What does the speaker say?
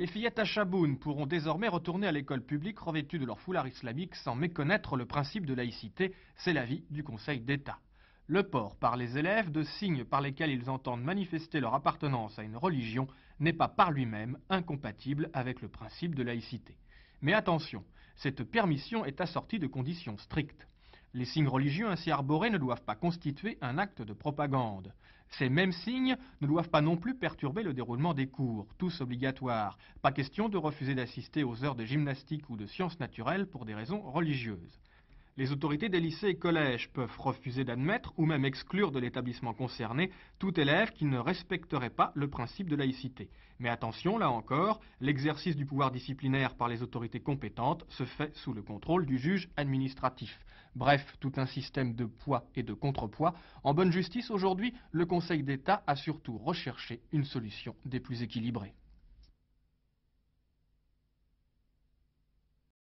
Les fillettes à Chaboun pourront désormais retourner à l'école publique revêtues de leur foulard islamique sans méconnaître le principe de laïcité. C'est l'avis du Conseil d'État. Le port par les élèves de signes par lesquels ils entendent manifester leur appartenance à une religion n'est pas par lui-même incompatible avec le principe de laïcité. Mais attention, cette permission est assortie de conditions strictes. Les signes religieux ainsi arborés ne doivent pas constituer un acte de propagande. Ces mêmes signes ne doivent pas non plus perturber le déroulement des cours, tous obligatoires. Pas question de refuser d'assister aux heures de gymnastique ou de sciences naturelles pour des raisons religieuses. Les autorités des lycées et collèges peuvent refuser d'admettre ou même exclure de l'établissement concerné tout élève qui ne respecterait pas le principe de laïcité. Mais attention, là encore, l'exercice du pouvoir disciplinaire par les autorités compétentes se fait sous le contrôle du juge administratif. Bref, tout un système de poids et de contrepoids. En bonne justice, aujourd'hui, le Conseil d'État a surtout recherché une solution des plus équilibrées.